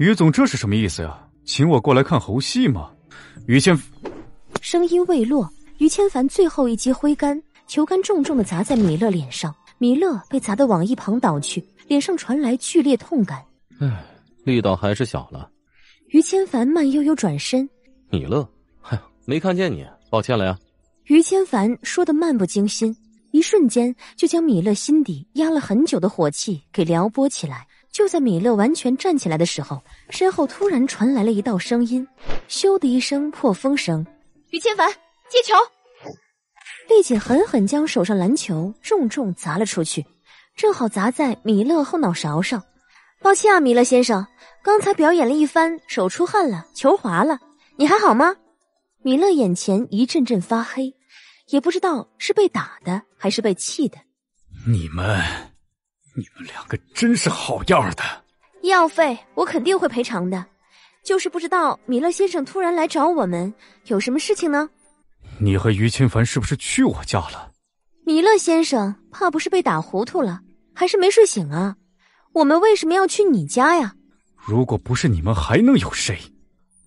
于总，这是什么意思呀？请我过来看猴戏吗？于千，声音未落，于千凡最后一击挥杆，球杆重重的砸在米勒脸上，米勒被砸得往一旁倒去，脸上传来剧烈痛感。唉，力道还是小了。于千凡慢悠悠转身，米勒，嗨，没看见你，抱歉了呀。于千凡说的漫不经心，一瞬间就将米勒心底压了很久的火气给撩拨起来。就在米勒完全站起来的时候，身后突然传来了一道声音，咻的一声破风声，于千帆接球，丽姐狠狠将手上篮球重重砸了出去，正好砸在米勒后脑勺上。抱歉啊，米勒先生，刚才表演了一番，手出汗了，球滑了，你还好吗？米勒眼前一阵阵发黑，也不知道是被打的还是被气的。你们。你们两个真是好样的！医药费我肯定会赔偿的，就是不知道米勒先生突然来找我们有什么事情呢？你和于清凡是不是去我家了？米勒先生怕不是被打糊涂了，还是没睡醒啊？我们为什么要去你家呀？如果不是你们，还能有谁？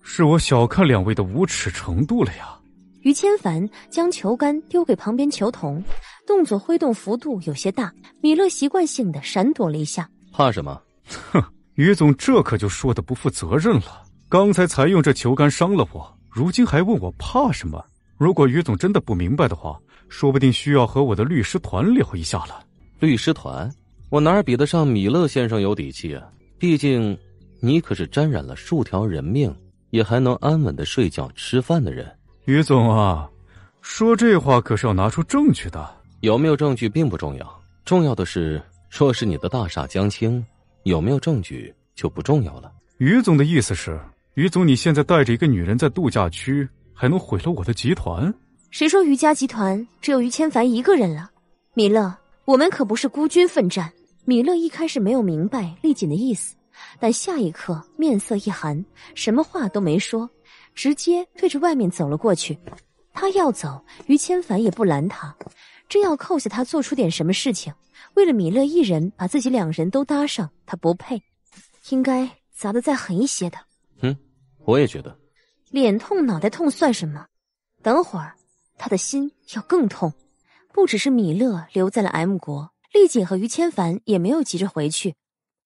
是我小看两位的无耻程度了呀！于千凡将球杆丢给旁边球童。动作挥动幅度有些大，米勒习惯性的闪躲了一下。怕什么？哼，于总这可就说的不负责任了。刚才才用这球杆伤了我，如今还问我怕什么？如果于总真的不明白的话，说不定需要和我的律师团聊一下了。律师团？我哪儿比得上米勒先生有底气啊？毕竟，你可是沾染了数条人命，也还能安稳的睡觉、吃饭的人。于总啊，说这话可是要拿出证据的。有没有证据并不重要，重要的是，若是你的大厦江青，有没有证据就不重要了。于总的意思是，于总你现在带着一个女人在度假区，还能毁了我的集团？谁说于家集团只有于千凡一个人了？米勒，我们可不是孤军奋战。米勒一开始没有明白丽锦的意思，但下一刻面色一寒，什么话都没说，直接对着外面走了过去。他要走，于千凡也不拦他。真要扣下他，做出点什么事情，为了米勒一人，把自己两人都搭上，他不配，应该砸的再狠一些的。嗯，我也觉得。脸痛，脑袋痛算什么？等会儿，他的心要更痛。不只是米勒留在了 M 国，丽锦和于千帆也没有急着回去，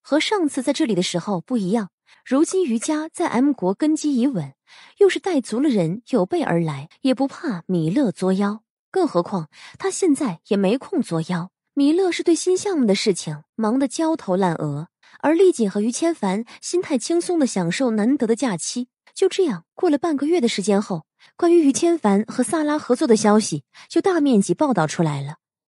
和上次在这里的时候不一样。如今于家在 M 国根基已稳，又是带足了人，有备而来，也不怕米勒作妖。更何况，他现在也没空作妖。米勒是对新项目的事情忙得焦头烂额，而丽锦和于千凡心态轻松的享受难得的假期。就这样过了半个月的时间后，关于于千凡和萨拉合作的消息就大面积报道出来了。